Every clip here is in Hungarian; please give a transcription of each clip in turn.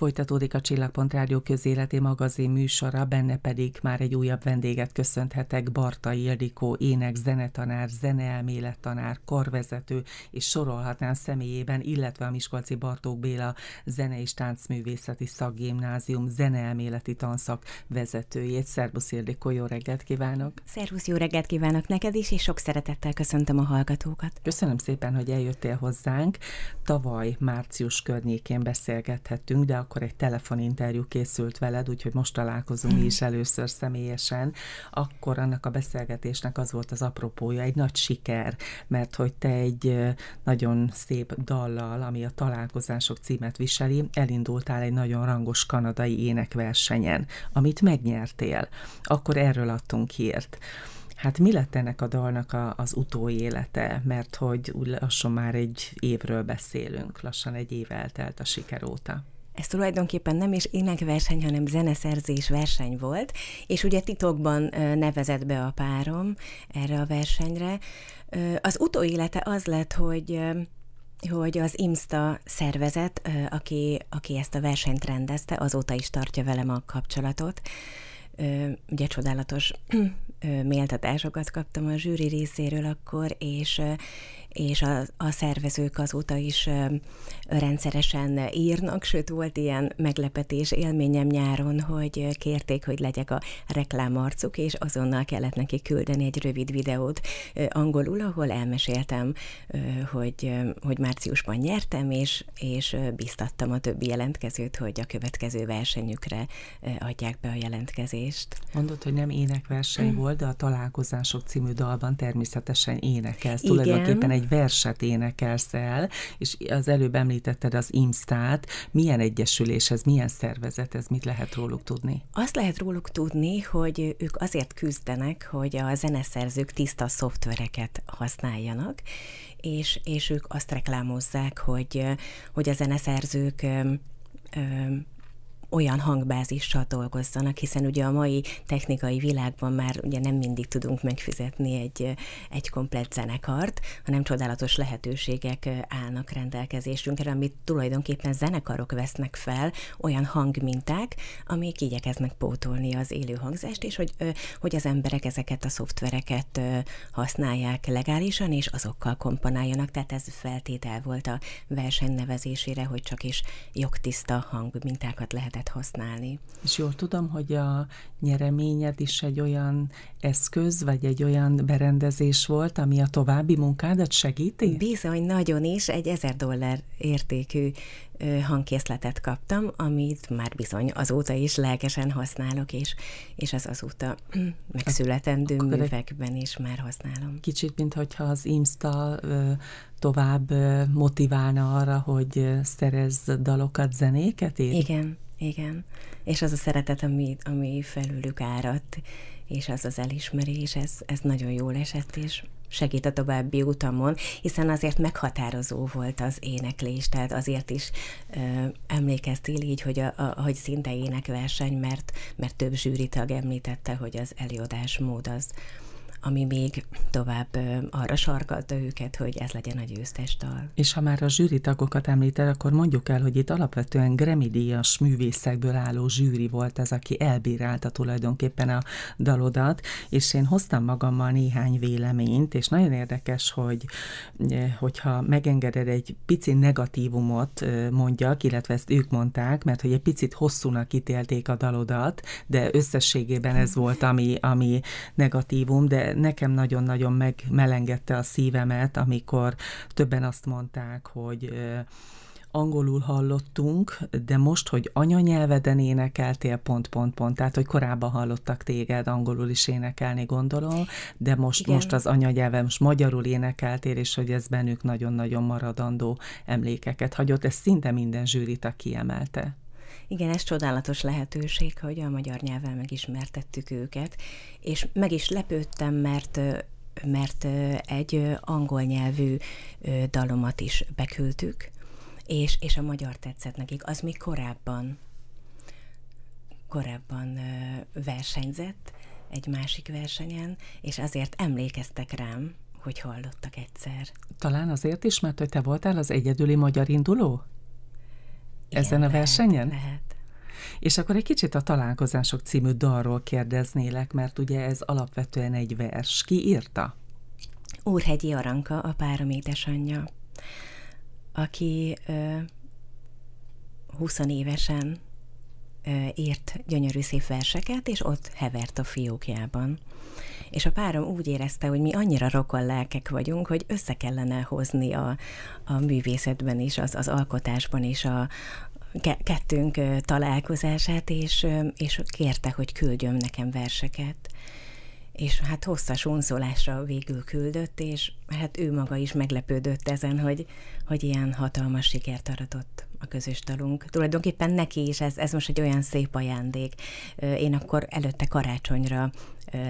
Folytatódik a Csillagpont Rádió közéleti magazin műsora, benne pedig már egy újabb vendéget köszönhetek, Barta Ildikó, ének, zenetanár, zeneelmélettanár, korvezető, és sorolhatnám személyében, illetve a Miskolci Bartók Béla Zene és Táncművészeti Szakgimnázium zeneelméleti tanszak vezetőjét. Szerbusz Ildikó, jó reggelt kívánok! Szervusz, jó reggelt kívánok neked is, és sok szeretettel köszöntöm a hallgatókat. Köszönöm szépen, hogy eljöttél hozzánk. Tavaly március környékén beszélgethettünk, de a akkor egy telefoninterjú készült veled, úgyhogy most találkozunk mi is hmm. először személyesen, akkor annak a beszélgetésnek az volt az apropója, egy nagy siker, mert hogy te egy nagyon szép dallal, ami a találkozások címet viseli, elindultál egy nagyon rangos kanadai énekversenyen, amit megnyertél. Akkor erről adtunk hírt. Hát mi lett ennek a dalnak a, az utóélete? Mert hogy lassan már egy évről beszélünk, lassan egy év eltelt a siker óta ez tulajdonképpen nem is énekverseny, hanem zeneszerzés verseny volt, és ugye titokban nevezett be a párom erre a versenyre. Az utóélete az lett, hogy hogy az IMSTA szervezet, aki, aki ezt a versenyt rendezte, azóta is tartja velem a kapcsolatot. Ugye csodálatos méltatásokat kaptam a zsűri részéről akkor, és, és a, a szervezők azóta is rendszeresen írnak, sőt volt ilyen meglepetés élményem nyáron, hogy kérték, hogy legyek a reklámarcuk, és azonnal kellett neki küldeni egy rövid videót angolul, ahol elmeséltem, hogy, hogy márciusban nyertem, és, és biztattam a többi jelentkezőt, hogy a következő versenyükre adják be a jelentkezést. Mondott, hogy nem énekverseny mm. volt, de a Találkozások című dalban természetesen énekelsz. Igen. Tulajdonképpen egy egy verset énekelsz el, és az előbb említetted az imsz milyen egyesülés ez, milyen szervezet ez, mit lehet róluk tudni? Azt lehet róluk tudni, hogy ők azért küzdenek, hogy a zeneszerzők tiszta szoftvereket használjanak, és, és ők azt reklámozzák, hogy, hogy a zeneszerzők olyan hangbázissal dolgozzanak, hiszen ugye a mai technikai világban már ugye nem mindig tudunk megfizetni egy, egy komplett zenekart, hanem csodálatos lehetőségek állnak rendelkezésünkre, amit tulajdonképpen zenekarok vesznek fel, olyan hangminták, amik igyekeznek pótolni az élő hangzást, és hogy, hogy az emberek ezeket a szoftvereket használják legálisan, és azokkal komponáljanak, tehát ez feltétel volt a verseny nevezésére, hogy csak is jogtiszta hangmintákat lehet lehet használni. És jól tudom, hogy a nyereményed is egy olyan eszköz, vagy egy olyan berendezés volt, ami a további munkádat segíti? Bizony, nagyon is. Egy ezer dollár értékű hangkészletet kaptam, amit már bizony azóta is lelkesen használok, és, és az azóta megszületendő művekben is már használom. Kicsit, mintha az Insta tovább motiválna arra, hogy szerez dalokat, zenéket? Ír? Igen, igen. És az a szeretet, ami, ami felülük áradt, és az az elismerés, ez, ez nagyon jól esett, és segít a további utamon, hiszen azért meghatározó volt az éneklés, tehát azért is ö, emlékeztél így, hogy, a, a, hogy szinte énekverseny, mert, mert több zsűritag említette, hogy az előadás mód az, ami még tovább arra sarkalta őket, hogy ez legyen a győztes dal. És ha már a zsűri tagokat említel, akkor mondjuk el, hogy itt alapvetően Grammy-díjas művészekből álló zsűri volt az, aki elbírálta tulajdonképpen a dalodat, és én hoztam magammal néhány véleményt, és nagyon érdekes, hogy hogyha megengeded egy pici negatívumot mondjak, illetve ezt ők mondták, mert hogy egy picit hosszúnak ítélték a dalodat, de összességében ez volt, ami, ami negatívum, de nekem nagyon-nagyon megmelengedte a szívemet, amikor többen azt mondták, hogy angolul hallottunk, de most, hogy anyanyelveden énekeltél, pont, pont, pont, tehát, hogy korábban hallottak téged angolul is énekelni, gondolom, de most, Igen. most az anyanyelven, most magyarul énekeltél, és hogy ez bennük nagyon-nagyon maradandó emlékeket hagyott, ez szinte minden zsűrit, aki kiemelte. Igen, ez csodálatos lehetőség, hogy a magyar nyelvvel megismertettük őket, és meg is lepődtem, mert mert egy angol nyelvű dalomat is beküldtük, és, és a magyar tetszett nekik. Az még korábban korábban versenyzett egy másik versenyen, és azért emlékeztek rám, hogy hallottak egyszer. Talán azért is, mert hogy te voltál az egyedüli magyar induló? Igen, ezen a lehet, versenyen? Lehet. És akkor egy kicsit a Találkozások című dalról kérdeznélek, mert ugye ez alapvetően egy vers. Ki írta? Úrhegyi Aranka, a párom édesanyja, aki ö, 20 évesen ö, írt gyönyörű szép verseket, és ott hevert a fiókjában és a párom úgy érezte, hogy mi annyira rokon lelkek vagyunk, hogy össze kellene hozni a, a művészetben is, az, az alkotásban is a, kettőnk találkozását, és, és kérte, hogy küldjön nekem verseket. És hát hosszas unszolásra végül küldött, és hát ő maga is meglepődött ezen, hogy, hogy ilyen hatalmas sikert aratott a közös dalunk. Tulajdonképpen neki is ez, ez most egy olyan szép ajándék. Én akkor előtte karácsonyra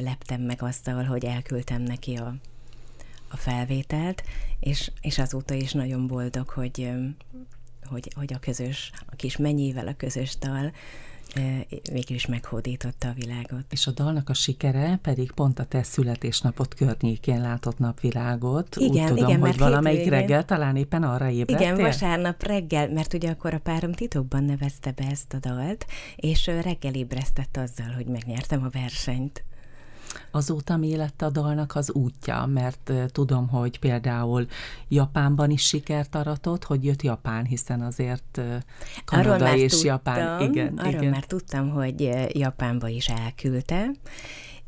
leptem meg azzal, hogy elküldtem neki a, a felvételt, és, és azóta is nagyon boldog, hogy hogy, hogy a közös, a kis mennyivel a közös dal mégis meghódította a világot. És a dalnak a sikere pedig pont a te születésnapot környékén látott napvilágot. Igen, Úgy tudom, igen, hogy valamelyik hétvégén... reggel talán éppen arra ébredtél? Igen, vasárnap reggel, mert ugye akkor a párom titokban nevezte be ezt a dalt, és reggel ébresztett azzal, hogy megnyertem a versenyt azóta mi lett a dalnak az útja? Mert tudom, hogy például Japánban is sikert aratott, hogy jött Japán, hiszen azért Kanada arról már és tudtam, Japán. Igen, arról igen. már tudtam, hogy Japánba is elküldte,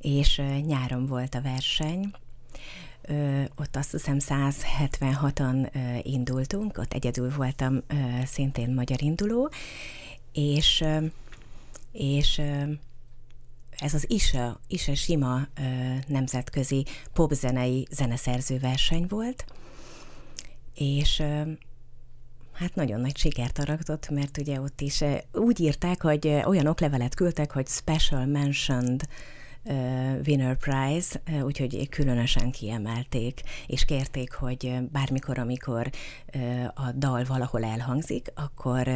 és nyáron volt a verseny, Ö, ott azt hiszem 176-an ö, indultunk, ott egyedül voltam ö, szintén magyar induló, és, ö, és ö, ez az ISA, ISA Sima ö, nemzetközi popzenei verseny volt, és ö, Hát nagyon nagy sikert aratott, mert ugye ott is úgy írták, hogy olyan oklevelet küldtek, hogy Special Mentioned Winner Prize, úgyhogy különösen kiemelték, és kérték, hogy bármikor, amikor a dal valahol elhangzik, akkor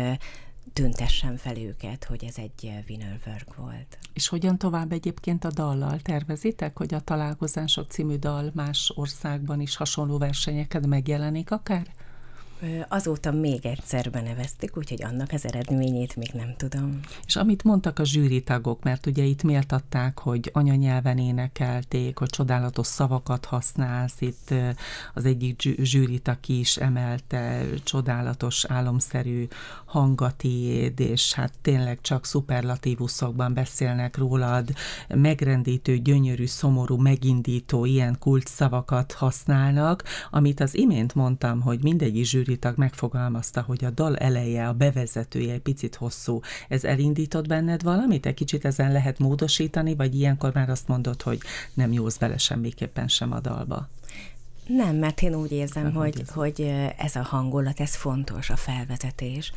tüntessen fel őket, hogy ez egy eh, winner work volt. És hogyan tovább egyébként a dallal tervezitek, hogy a Találkozások című dal más országban is hasonló versenyeket megjelenik akár? Azóta még egyszer beneveztük, úgyhogy annak az eredményét még nem tudom. És amit mondtak a zsűritagok, mert ugye itt méltatták, hogy anyanyelven énekelték, hogy csodálatos szavakat használsz, itt az egyik zsűritag ki is emelte, csodálatos, álomszerű hangatiéd, és hát tényleg csak szuperlatívuszokban beszélnek rólad, megrendítő, gyönyörű, szomorú, megindító, ilyen kult szavakat használnak, amit az imént mondtam, hogy mindegyik zsűri zsűritag megfogalmazta, hogy a dal eleje, a bevezetője egy picit hosszú. Ez elindított benned valamit? Egy kicsit ezen lehet módosítani, vagy ilyenkor már azt mondod, hogy nem józ bele semmiképpen sem a dalba? Nem, mert én úgy érzem, hogy, hogy ez a hangulat, ez fontos, a felvezetés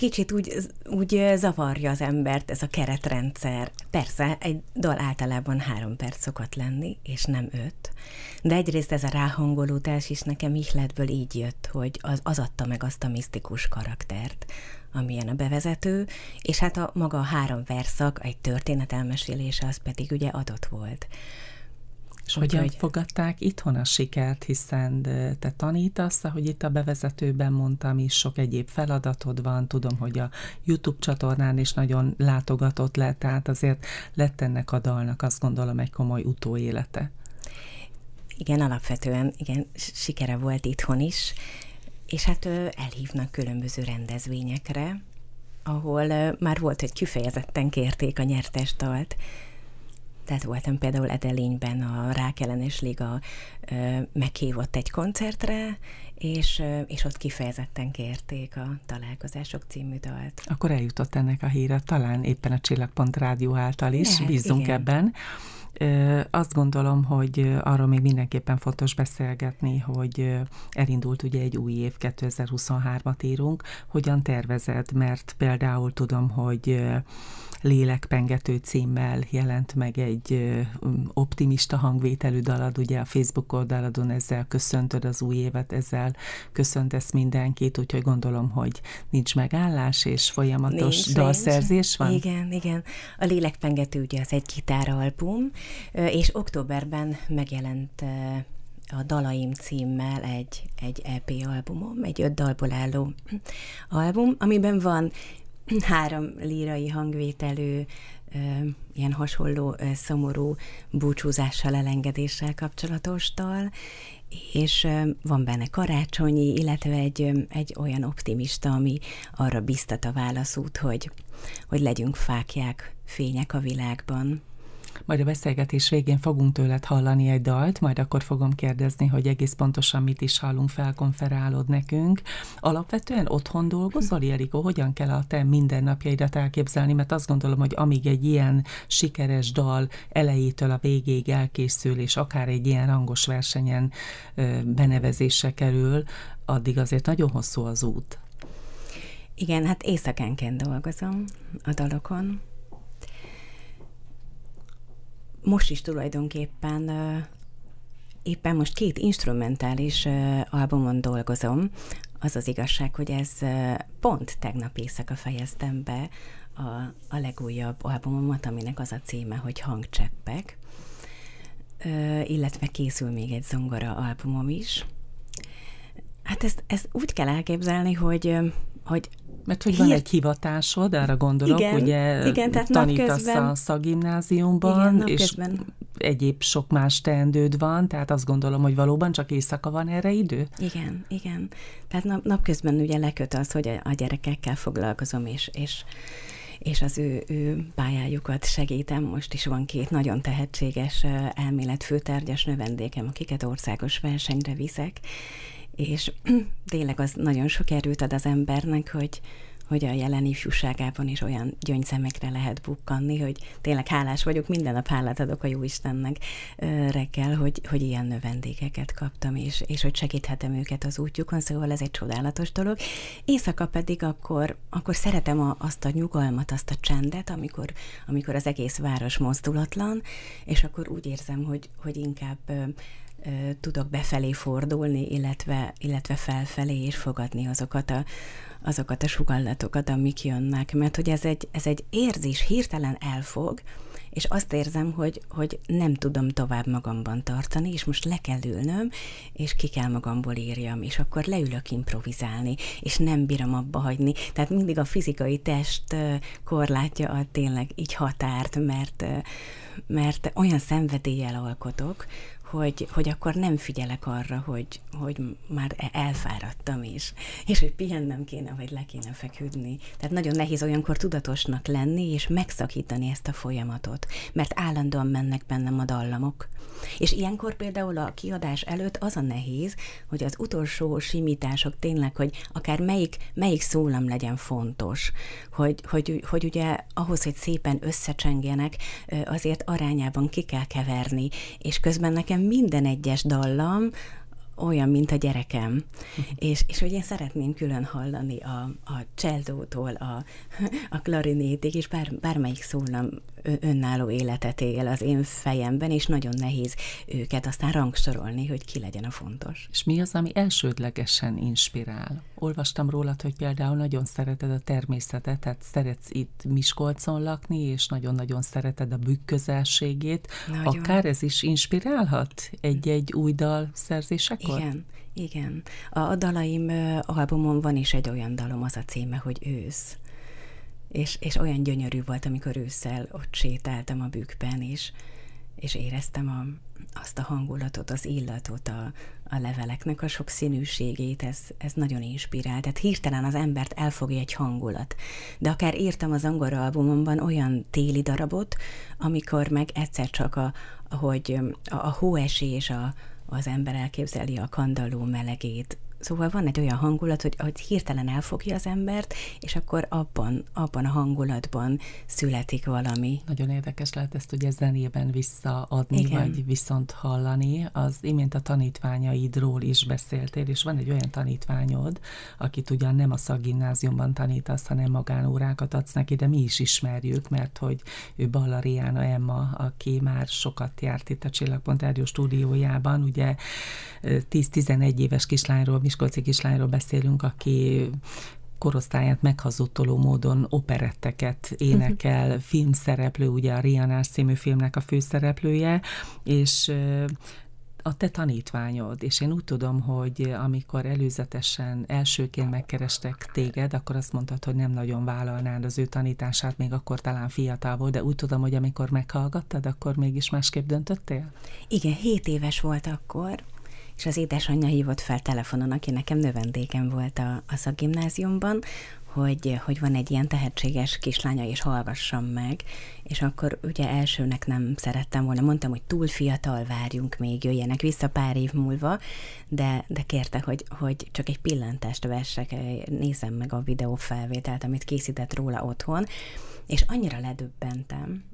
kicsit úgy, úgy zavarja az embert ez a keretrendszer. Persze, egy dal általában három perc szokott lenni, és nem öt, de egyrészt ez a ráhangolódás is nekem ihletből így jött, hogy az, az adta meg azt a misztikus karaktert, amilyen a bevezető, és hát a maga a három verszak, egy történet elmesélése, az pedig ugye adott volt. És hogyan hogy... fogadták itthon a sikert, hiszen te tanítasz, ahogy itt a bevezetőben mondtam is, sok egyéb feladatod van, tudom, hogy a YouTube csatornán is nagyon látogatott le, tehát azért lett ennek a dalnak azt gondolom egy komoly utóélete. Igen, alapvetően igen, sikere volt itthon is, és hát elhívnak különböző rendezvényekre, ahol már volt, hogy kifejezetten kérték a nyertes dalt, tehát voltam például Edelényben a ellenes Liga meghívott egy koncertre, és, és ott kifejezetten kérték a Találkozások című dalt. Akkor eljutott ennek a híre talán éppen a Csillagpont Rádió által is, Lehet, bízunk igen. ebben. Azt gondolom, hogy arról még mindenképpen fontos beszélgetni, hogy elindult ugye egy új év, 2023-at írunk, hogyan tervezed, mert például tudom, hogy Lélekpengető címmel jelent meg egy optimista hangvételű dalad, ugye a Facebook oldaladon ezzel köszöntöd az új évet, ezzel köszöntesz mindenkit, úgyhogy gondolom, hogy nincs megállás és folyamatos nincs, dalszerzés nincs. van? Igen, igen. A Lélekpengető ugye az egy gitáralbum, és októberben megjelent a Dalaim címmel egy, egy EP albumom, egy öt dalból álló album, amiben van három lírai hangvételű, ilyen hasonló szomorú búcsúzással, elengedéssel kapcsolatos dal, és van benne karácsonyi, illetve egy, egy olyan optimista, ami arra biztat a válaszút, hogy, hogy legyünk fákják, fények a világban. Majd a beszélgetés végén fogunk tőled hallani egy dalt, majd akkor fogom kérdezni, hogy egész pontosan mit is hallunk, felkonferálod nekünk. Alapvetően otthon dolgozol, Jeriko, Hogyan kell a te mindennapjaidat elképzelni? Mert azt gondolom, hogy amíg egy ilyen sikeres dal elejétől a végéig elkészül, és akár egy ilyen rangos versenyen benevezése kerül, addig azért nagyon hosszú az út. Igen, hát éjszakánként dolgozom a dalokon, most is tulajdonképpen éppen most két instrumentális albumon dolgozom. Az az igazság, hogy ez pont tegnap éjszaka fejeztem be a, a legújabb albumomat, aminek az a címe, hogy Hangcseppek, illetve készül még egy zongora albumom is. Hát ezt, ezt úgy kell elképzelni, hogy, hogy mert hogy van egy hivatásod, arra gondolok, igen, ugye igen, tehát tanítasz napközben, a szagimnáziumban, igen, és egyéb sok más teendőd van, tehát azt gondolom, hogy valóban csak éjszaka van erre idő? Igen, igen. Tehát nap, napközben ugye leköt az, hogy a, gyerekekkel foglalkozom, és, és és az ő, ő pályájukat segítem. Most is van két nagyon tehetséges főtárgyas növendékem, akiket országos versenyre viszek, és tényleg az nagyon sok erőt ad az embernek, hogy, hogy a jelen ifjúságában is olyan gyöngyszemekre lehet bukkanni, hogy tényleg hálás vagyok, minden nap hálát adok a jó Istennek reggel, hogy, hogy ilyen növendékeket kaptam, és, és hogy segíthetem őket az útjukon, szóval ez egy csodálatos dolog. Éjszaka pedig akkor, akkor szeretem a, azt a nyugalmat, azt a csendet, amikor, amikor az egész város mozdulatlan, és akkor úgy érzem, hogy, hogy inkább tudok befelé fordulni, illetve, illetve felfelé, és fogadni azokat a, azokat a sugallatokat, amik jönnek, mert hogy ez egy, ez egy érzés, hirtelen elfog, és azt érzem, hogy, hogy nem tudom tovább magamban tartani, és most le kell ülnöm, és ki kell magamból írjam, és akkor leülök improvizálni, és nem bírom abba hagyni. Tehát mindig a fizikai test korlátja a tényleg így határt, mert, mert olyan szenvedéllyel alkotok, hogy, hogy akkor nem figyelek arra, hogy, hogy már e-, elfáradtam is, és hogy pihennem kéne kéne, vagy le kéne feküdni. Tehát nagyon nehéz olyankor tudatosnak lenni, és megszakítani ezt a folyamatot, mert állandóan mennek bennem a dallamok. És ilyenkor például a kiadás előtt az a nehéz, hogy az utolsó simítások tényleg, hogy akár melyik, melyik szólam legyen fontos, hogy, hogy, hogy ugye ahhoz, hogy szépen összecsengjenek, azért arányában ki kell keverni, és közben nekem minden egyes dallam olyan, mint a gyerekem. és, és hogy én szeretném külön hallani a, a cseldótól, a, a klarinétig, és bár, bármelyik szólam önálló életet él az én fejemben, és nagyon nehéz őket aztán rangsorolni, hogy ki legyen a fontos. És mi az, ami elsődlegesen inspirál? Olvastam rólad, hogy például nagyon szereted a természetet, tehát szeretsz itt Miskolcon lakni, és nagyon-nagyon szereted a bükközelségét. Nagyon. Akár ez is inspirálhat egy-egy új dal szerzésekor? Igen, igen. A dalaim albumon van is egy olyan dalom, az a címe, hogy ősz. És, és olyan gyönyörű volt, amikor ősszel ott sétáltam a bükkben, és, és éreztem a, azt a hangulatot, az illatot, a, a leveleknek a sok színűségét, ez, ez nagyon inspirál. Tehát hirtelen az embert elfogja egy hangulat. De akár írtam az angol albumomban olyan téli darabot, amikor meg egyszer csak a, hogy a, a hóesés, a, az ember elképzeli a kandalló melegét, Szóval van egy olyan hangulat, hogy, hogy hirtelen elfogja az embert, és akkor abban, abban a hangulatban születik valami. Nagyon érdekes lehet ezt ugye zenében visszaadni, Igen. vagy viszont hallani. Az imént a tanítványaidról is beszéltél, és van egy olyan tanítványod, akit ugyan nem a szaggimnáziumban tanítasz, hanem magánórákat adsz neki, de mi is ismerjük, mert hogy ő Ballariána Emma, aki már sokat járt itt a Csillagpont Erdő stúdiójában, ugye 10-11 éves kislányról mi miskolci kislányról beszélünk, aki korosztályát meghazudtoló módon operetteket énekel, uh-huh. filmszereplő, ugye a Rianás című filmnek a főszereplője, és a te tanítványod, és én úgy tudom, hogy amikor előzetesen elsőként megkerestek téged, akkor azt mondtad, hogy nem nagyon vállalnád az ő tanítását, még akkor talán fiatal volt, de úgy tudom, hogy amikor meghallgattad, akkor mégis másképp döntöttél? Igen, hét éves volt akkor, és az édesanyja hívott fel telefonon, aki nekem növendékem volt a, a szakgimnáziumban, hogy, hogy van egy ilyen tehetséges kislánya, és hallgassam meg, és akkor ugye elsőnek nem szerettem volna, mondtam, hogy túl fiatal, várjunk még, jöjjenek vissza pár év múlva, de, de kérte, hogy, hogy csak egy pillantást vessek, nézem meg a videó felvételt, amit készített róla otthon, és annyira ledöbbentem,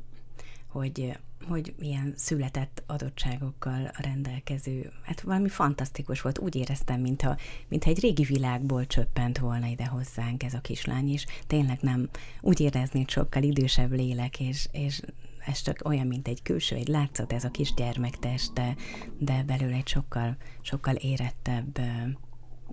hogy, hogy milyen született adottságokkal rendelkező, hát valami fantasztikus volt, úgy éreztem, mintha, mintha egy régi világból csöppent volna ide hozzánk ez a kislány, és tényleg nem úgy érezni sokkal idősebb lélek, és, és ez csak olyan, mint egy külső, egy látszat ez a kis gyermek teste, de belőle egy sokkal, sokkal érettebb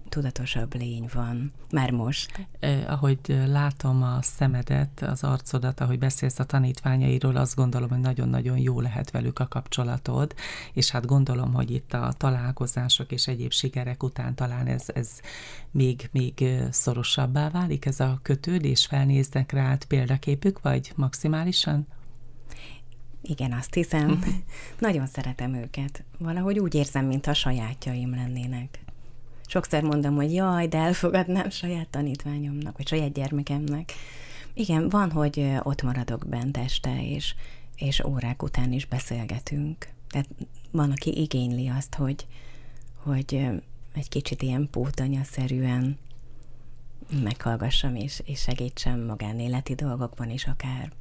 tudatosabb lény van, már most. Eh, ahogy eh, látom a szemedet, az arcodat, ahogy beszélsz a tanítványairól, azt gondolom, hogy nagyon-nagyon jó lehet velük a kapcsolatod, és hát gondolom, hogy itt a találkozások és egyéb sikerek után talán ez, ez még, még eh, szorosabbá válik, ez a kötődés, felnéznek rád példaképük, vagy maximálisan? Igen, azt hiszem. Nagyon szeretem őket. Valahogy úgy érzem, mint a sajátjaim lennének sokszor mondom, hogy jaj, de elfogadnám saját tanítványomnak, vagy saját gyermekemnek. Igen, van, hogy ott maradok bent este, és, és órák után is beszélgetünk. Tehát van, aki igényli azt, hogy, hogy egy kicsit ilyen pótanyaszerűen meghallgassam és, és segítsem magánéleti dolgokban is akár.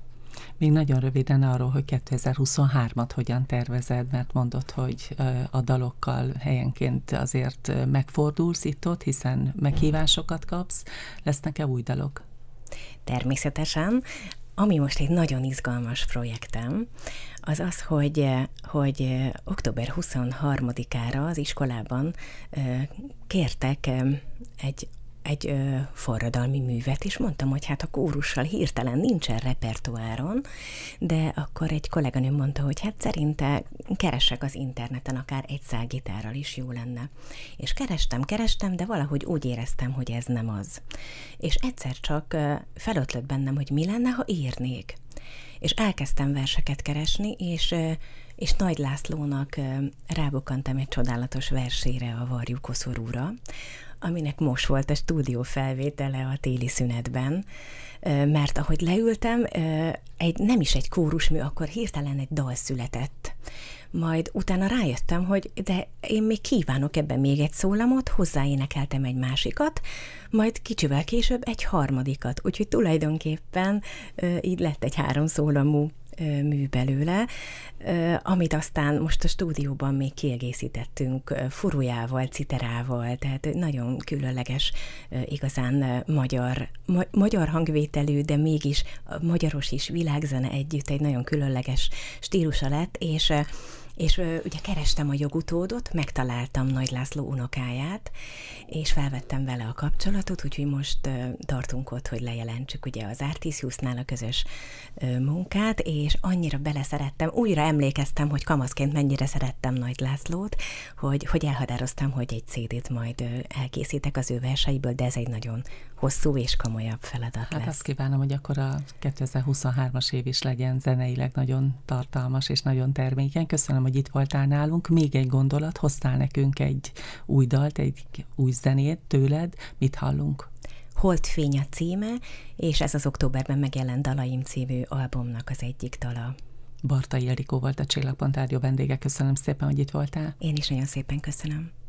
Még nagyon röviden arról, hogy 2023-at hogyan tervezed, mert mondod, hogy a dalokkal helyenként azért megfordulsz itt-ott, hiszen meghívásokat kapsz. Lesznek-e új dalok? Természetesen. Ami most egy nagyon izgalmas projektem, az az, hogy, hogy október 23-ára az iskolában kértek egy egy ö, forradalmi művet, és mondtam, hogy hát a kórussal hirtelen nincsen repertoáron, de akkor egy kolléganőm mondta, hogy hát szerinte keresek az interneten, akár egy szágitárral is jó lenne. És kerestem, kerestem, de valahogy úgy éreztem, hogy ez nem az. És egyszer csak ö, felötlött bennem, hogy mi lenne, ha írnék. És elkezdtem verseket keresni, és ö, és Nagy Lászlónak rábukantam egy csodálatos versére, a Varjú koszorúra, aminek most volt a stúdió felvétele a téli szünetben, mert ahogy leültem, egy, nem is egy kórusmű, akkor hirtelen egy dal született. Majd utána rájöttem, hogy de én még kívánok ebben még egy szólamot, hozzáénekeltem egy másikat, majd kicsivel később egy harmadikat. Úgyhogy tulajdonképpen így lett egy három szólamú mű belőle, amit aztán most a stúdióban még kiegészítettünk furujával, citerával, tehát nagyon különleges, igazán magyar, ma- magyar hangvételű, de mégis magyaros is világzene együtt egy nagyon különleges stílusa lett, és és ö, ugye kerestem a jogutódot, megtaláltam Nagy László unokáját, és felvettem vele a kapcsolatot, úgyhogy most ö, tartunk ott, hogy lejelentsük ugye az Artisiusnál a közös ö, munkát, és annyira beleszerettem, újra emlékeztem, hogy kamaszként mennyire szerettem Nagy Lászlót, hogy, hogy elhatároztam, hogy egy CD-t majd ö, elkészítek az ő verseiből, de ez egy nagyon hosszú és komolyabb feladat hát lesz. azt kívánom, hogy akkor a 2023-as év is legyen zeneileg nagyon tartalmas és nagyon termékeny. Köszönöm köszönöm, hogy itt voltál nálunk. Még egy gondolat, hoztál nekünk egy új dalt, egy új zenét tőled. Mit hallunk? fény a címe, és ez az októberben megjelent Dalaim című albumnak az egyik dala. Barta Ildikó volt a Csillagpont Rádió vendége. Köszönöm szépen, hogy itt voltál. Én is nagyon szépen köszönöm.